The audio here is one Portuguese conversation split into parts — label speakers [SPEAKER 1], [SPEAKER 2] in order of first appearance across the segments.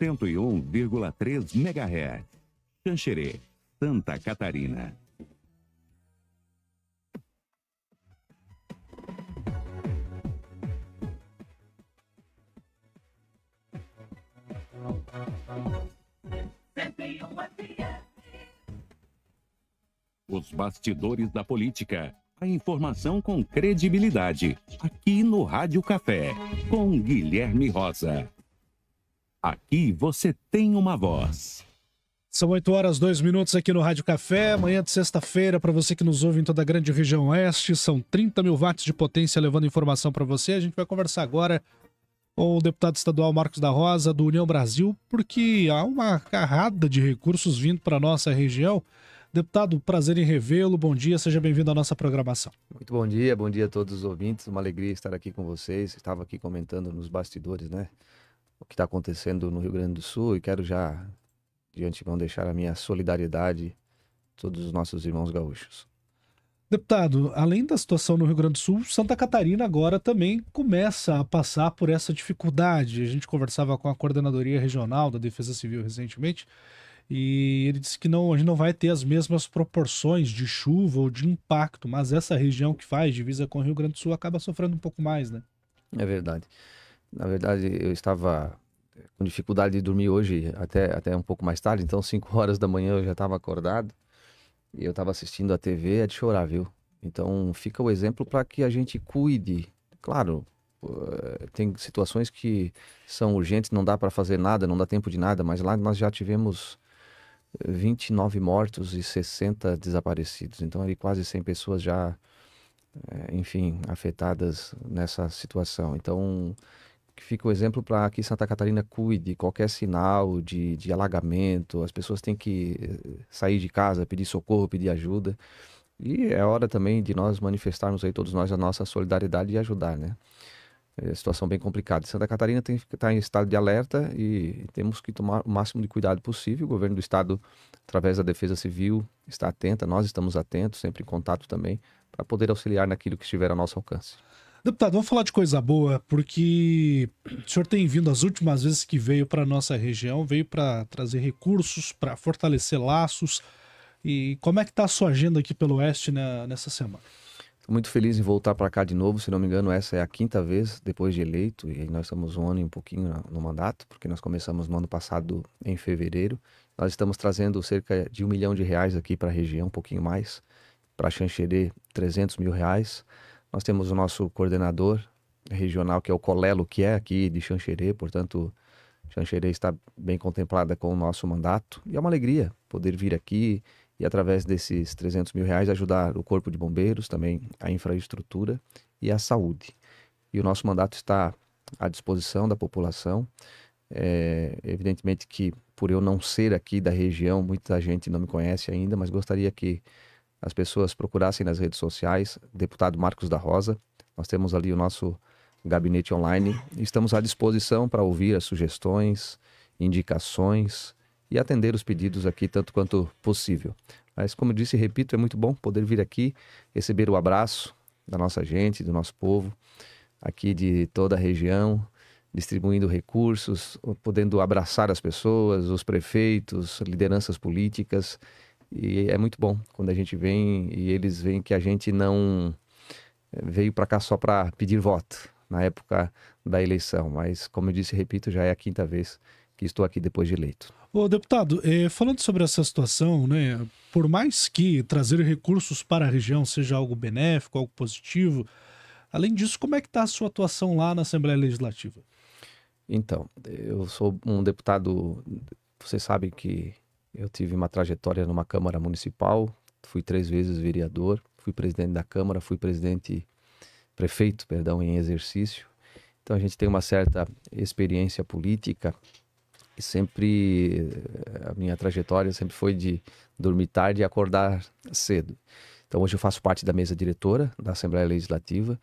[SPEAKER 1] 101,3 MHz. Xanxerê, Santa Catarina. Os bastidores da política. A informação com credibilidade. Aqui no Rádio Café, com Guilherme Rosa. Aqui você tem uma voz. São 8 horas, 2 minutos aqui no Rádio Café. Manhã de sexta-feira, para você que nos ouve em toda a grande região oeste, são 30 mil watts de potência levando informação para você. A gente vai conversar agora com o deputado estadual Marcos da Rosa, do União Brasil, porque há uma carrada de recursos vindo para a nossa região. Deputado, prazer em revê-lo. Bom dia, seja bem-vindo à nossa programação.
[SPEAKER 2] Muito bom dia, bom dia a todos os ouvintes. Uma alegria estar aqui com vocês. Estava aqui comentando nos bastidores, né? o que está acontecendo no Rio Grande do Sul e quero já de antemão deixar a minha solidariedade a todos os nossos irmãos gaúchos.
[SPEAKER 1] Deputado, além da situação no Rio Grande do Sul, Santa Catarina agora também começa a passar por essa dificuldade. A gente conversava com a coordenadoria regional da Defesa Civil recentemente e ele disse que não, a gente não vai ter as mesmas proporções de chuva ou de impacto, mas essa região que faz divisa com o Rio Grande do Sul acaba sofrendo um pouco mais, né?
[SPEAKER 2] É verdade. Na verdade, eu estava eh, com dificuldade de dormir hoje até, até um pouco mais tarde, então 5 horas da manhã eu já estava acordado e eu estava assistindo a TV, é de chorar, viu? Então fica o exemplo para que a gente cuide. Claro, eh, tem situações que são urgentes, não dá para fazer nada, não dá tempo de nada, mas lá nós já tivemos 29 eh, mortos e 60 desaparecidos. Então ali quase 100 pessoas já, enfim, afetadas nessa situação. Então que fica o exemplo para que Santa Catarina cuide qualquer sinal de, de alagamento, as pessoas têm que eh, sair de casa, pedir socorro, pedir ajuda. E é hora também de nós manifestarmos aí todos nós a nossa solidariedade e ajudar, né? É situação bem complicada. Santa Catarina tem que tá estar em estado de alerta e temos que tomar o máximo de cuidado possível. O governo do estado, através da Defesa Civil, está atenta, nós estamos atentos, sempre em contato também, para poder auxiliar naquilo que estiver ao nosso alcance.
[SPEAKER 1] Deputado, vamos falar de coisa boa, porque o senhor tem vindo as últimas vezes que veio para nossa região, veio para trazer recursos, para fortalecer laços. E como é que está a sua agenda aqui pelo Oeste né, nessa semana?
[SPEAKER 2] Estou muito feliz em voltar para cá de novo. Se não me engano, essa é a quinta vez depois de eleito e nós estamos um ano e um pouquinho no mandato, porque nós começamos no ano passado em fevereiro. Nós estamos trazendo cerca de um milhão de reais aqui para a região, um pouquinho mais. Para Xanxerê, 300 mil reais. Nós temos o nosso coordenador regional, que é o Colelo, que é aqui de Xanxerê, portanto, Xanxerê está bem contemplada com o nosso mandato. E é uma alegria poder vir aqui e, através desses 300 mil reais, ajudar o Corpo de Bombeiros, também a infraestrutura e a saúde. E o nosso mandato está à disposição da população. É, evidentemente que, por eu não ser aqui da região, muita gente não me conhece ainda, mas gostaria que as pessoas procurassem nas redes sociais, deputado Marcos da Rosa. Nós temos ali o nosso gabinete online. Estamos à disposição para ouvir as sugestões, indicações e atender os pedidos aqui tanto quanto possível. Mas, como eu disse e repito, é muito bom poder vir aqui, receber o abraço da nossa gente, do nosso povo, aqui de toda a região, distribuindo recursos, podendo abraçar as pessoas, os prefeitos, lideranças políticas e é muito bom quando a gente vem e eles veem que a gente não eh, veio para cá só para pedir voto na época da eleição. Mas, como eu disse, repito, já é a quinta vez que estou aqui depois de eleito.
[SPEAKER 1] Ô, deputado, eh, falando sobre essa situação, né, por mais que trazer recursos para a região seja algo benéfico, algo positivo, além disso, como é que está a sua atuação lá na Assembleia Legislativa?
[SPEAKER 2] Então, eu sou um deputado, você sabe que eu tive uma trajetória numa Câmara Municipal, fui três vezes vereador, fui presidente da Câmara, fui presidente, prefeito, perdão, em exercício. Então a gente tem uma certa experiência política e sempre eh, a minha trajetória sempre foi de dormir tarde e acordar cedo. Então hoje eu faço parte da mesa diretora da Assembleia Legislativa.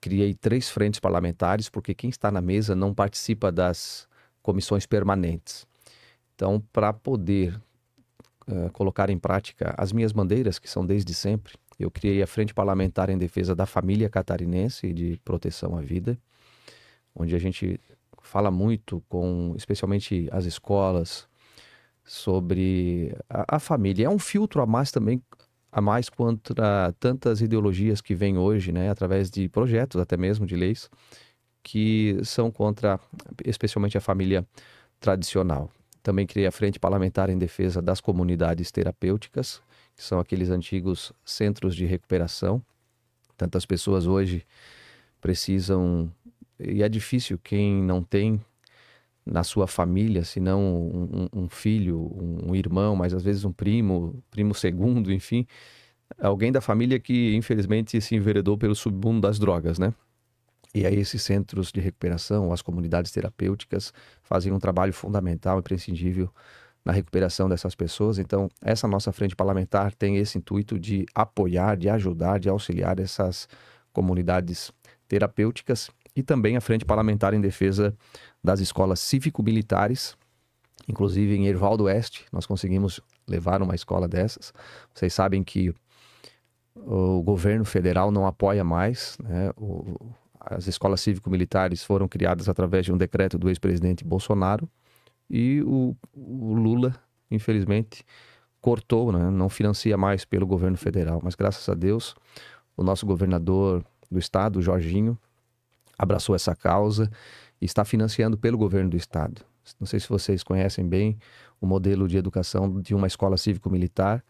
[SPEAKER 2] Criei três frentes parlamentares porque quem está na mesa não participa das comissões permanentes. Então, para poder uh, colocar em prática as minhas bandeiras, que são desde sempre, eu criei a Frente Parlamentar em Defesa da Família Catarinense e de Proteção à Vida, onde a gente fala muito com, especialmente as escolas, sobre a, a família. É um filtro a mais também a mais contra tantas ideologias que vêm hoje, né, através de projetos até mesmo de leis que são contra especialmente a família tradicional. Também criei a Frente Parlamentar em Defesa das Comunidades Terapêuticas, que são aqueles antigos centros de recuperação. Tantas pessoas hoje precisam, e é difícil quem não tem na sua família, se não um, um, filho, um irmão, mas às vezes um primo, primo segundo, enfim, alguém da família que infelizmente se enveredou pelo submundo das drogas, né? E aí esses centros de recuperação, as comunidades terapêuticas, fazem um trabalho fundamental, imprescindível na recuperação dessas pessoas. Então, essa nossa frente parlamentar tem esse intuito de apoiar, de ajudar, de auxiliar essas comunidades terapêuticas e também a frente parlamentar em defesa das escolas cívico-militares. Inclusive em Ervaldo Oeste, nós conseguimos levar uma escola dessas. Vocês sabem que o governo federal não apoia mais né, o, as escolas cívico-militares foram criadas através de um decreto do ex-presidente Bolsonaro e o, o, Lula, infelizmente, cortou, né? não financia mais pelo governo federal. Mas graças a Deus, o nosso governador do estado, Jorginho, abraçou essa causa e está financiando pelo governo do estado. Não sei se vocês conhecem bem o modelo de educação de uma escola cívico-militar,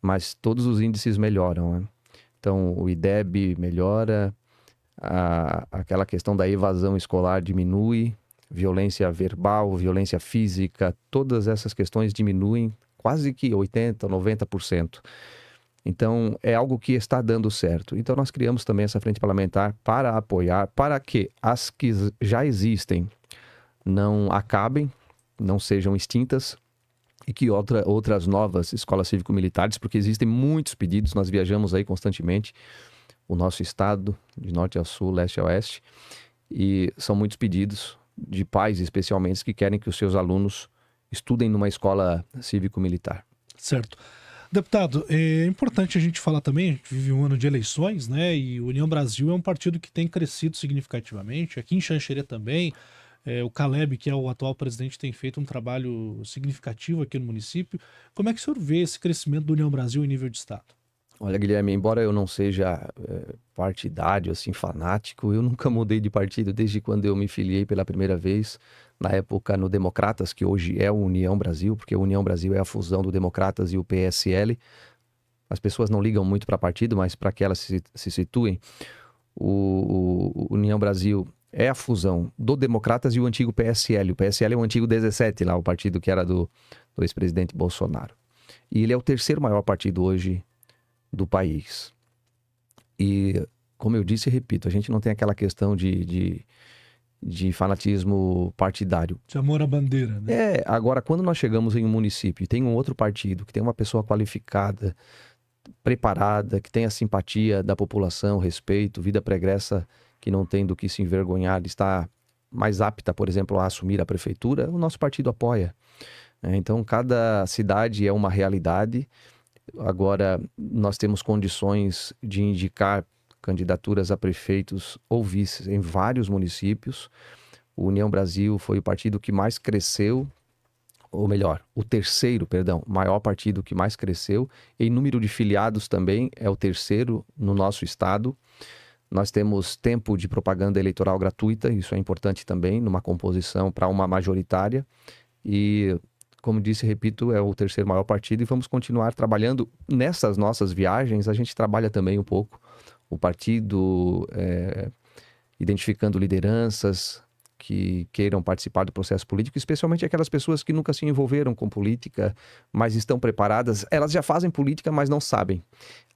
[SPEAKER 2] mas todos os índices melhoram. Né? Então, o IDEB melhora, a, aquela questão da evasão escolar diminui, violência verbal, violência física, todas essas questões diminuem quase que 80%, 90%. Então, é algo que está dando certo. Então, nós criamos também essa frente parlamentar para apoiar, para que as que já existem não acabem, não sejam extintas, e que outra, outras novas escolas cívico-militares, porque existem muitos pedidos, nós viajamos aí constantemente o nosso estado, de norte a sul, leste a oeste, e são muitos pedidos de pais, especialmente, que querem que os seus alunos estudem numa escola cívico-militar.
[SPEAKER 1] Certo. Deputado, é importante a gente falar também, a gente vive um ano de eleições, né? E União Brasil é um partido que tem crescido significativamente, aqui em Xanxerê também. É, o Caleb, que é o atual presidente, tem feito um trabalho significativo aqui no município. Como é que o senhor vê esse crescimento do União Brasil em nível de Estado?
[SPEAKER 2] Olha, Guilherme, embora eu não seja é, partidário, assim, fanático, eu nunca mudei de partido desde quando eu me filiei pela primeira vez, na época no Democratas, que hoje é o União Brasil, porque a União Brasil é a fusão do Democratas e o PSL. As pessoas não ligam muito para partido, mas para que elas se, se situem, o, o, União Brasil é a fusão do Democratas e o antigo PSL. O PSL é o antigo 17, lá, o partido que era do, do ex-presidente Bolsonaro. E ele é o terceiro maior partido hoje do país. E, como eu disse e repito, a gente não tem aquela questão de, de, de fanatismo partidário. De amor à bandeira, né? É, agora, quando nós chegamos em um município e tem um outro partido que tem uma pessoa qualificada, preparada, que tem a simpatia da população, respeito, vida pregressa, que não tem do que se envergonhar, está mais apta, por exemplo, a assumir a prefeitura, o nosso partido apoia. É, então, cada cidade é uma realidade Agora, nós temos condições de indicar candidaturas a prefeitos ou vices em vários municípios. O União Brasil foi o partido que mais cresceu, ou melhor, o terceiro, perdão, maior partido que mais cresceu. Em número de filiados também é o terceiro no nosso estado. Nós temos tempo de propaganda eleitoral gratuita, isso é importante também, numa composição para uma majoritária. E como disse, repito, é o terceiro maior partido e vamos continuar trabalhando nessas nossas viagens. A gente trabalha também um pouco o partido, é, identificando lideranças, que queiram participar do processo político, especialmente aquelas pessoas que nunca se envolveram com política, mas estão preparadas. Elas já fazem política, mas não sabem.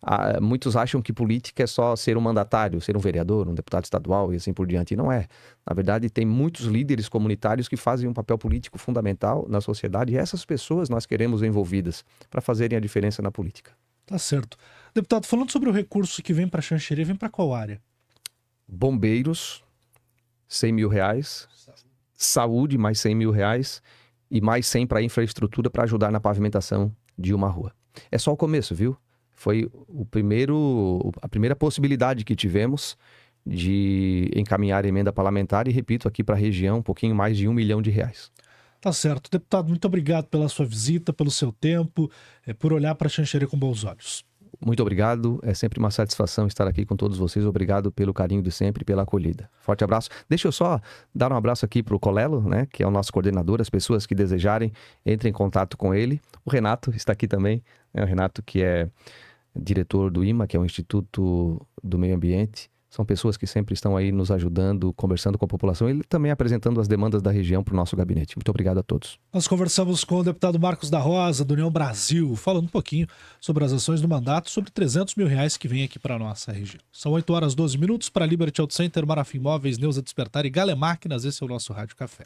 [SPEAKER 2] Ah, muitos acham que política é só ser um mandatário, ser um vereador, um deputado estadual e assim por diante. E não é. Na verdade, tem muitos líderes comunitários que fazem um papel político fundamental na sociedade e essas pessoas nós queremos envolvidas para fazerem a diferença na política.
[SPEAKER 1] Tá certo. Deputado, falando sobre o recurso que vem para Xanxerê, vem para qual área?
[SPEAKER 2] Bombeiros, 100 mil reais, saúde mais 100 mil reais e mais 100 para infraestrutura para ajudar na pavimentação de uma rua. É só o começo, viu? Foi o primeiro, a primeira possibilidade que tivemos de encaminhar emenda parlamentar e, repito, aqui para a região, um pouquinho mais de um milhão de reais. Tá
[SPEAKER 1] certo. Deputado, muito obrigado pela sua visita, pelo seu tempo, eh, por olhar para Xanxerê com bons
[SPEAKER 2] olhos muito obrigado. É sempre uma satisfação estar aqui com todos vocês. Obrigado pelo carinho de sempre, pela acolhida. Forte abraço. Deixa eu só dar um abraço aqui para o Colelo, né, que é o nosso coordenador. As pessoas que desejarem, entrem em contato com ele. O Renato está aqui também. É O Renato, que é diretor do IMA, que é o Instituto do Meio Ambiente são pessoas que sempre estão aí nos ajudando, conversando com a população e também apresentando as demandas da região para o nosso gabinete. Muito obrigado a todos.
[SPEAKER 1] Nós conversamos com o deputado Marcos da Rosa, do União Brasil, falando um pouquinho sobre as ações do mandato, sobre 300 mil reais que vem aqui para a nossa região. São 8 horas 12 minutos para Liberty Auto Center, Marafim Móveis, Neuza Despertar e Galemáquinas. Esse é o nosso Rádio Café.